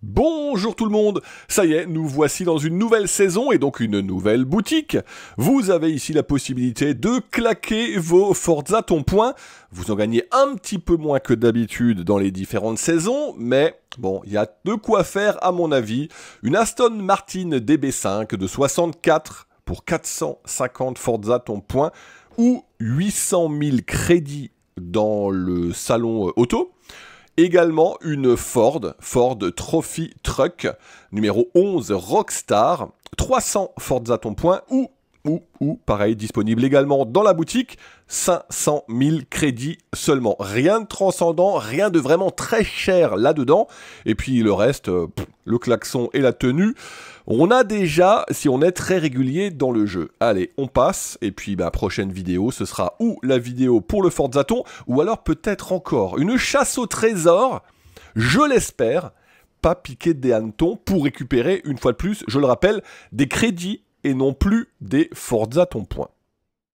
Bonjour tout le monde, ça y est, nous voici dans une nouvelle saison et donc une nouvelle boutique. Vous avez ici la possibilité de claquer vos Forza ton point. Vous en gagnez un petit peu moins que d'habitude dans les différentes saisons, mais bon, il y a de quoi faire à mon avis. Une Aston Martin DB5 de 64 pour 450 Forza ton point ou 800 000 crédits dans le salon euh, auto également une Ford, Ford Trophy Truck numéro 11 Rockstar, 300 Fords à ton point ou ou, pareil, disponible également dans la boutique. 500 000 crédits seulement. Rien de transcendant, rien de vraiment très cher là-dedans. Et puis le reste, euh, le klaxon et la tenue. On a déjà, si on est très régulier dans le jeu. Allez, on passe, et puis ma bah, prochaine vidéo, ce sera ou la vidéo pour le Fort Zaton, ou alors peut-être encore une chasse au trésor, je l'espère, pas piquer des hannetons pour récupérer, une fois de plus, je le rappelle, des crédits et non plus des Forza ton point.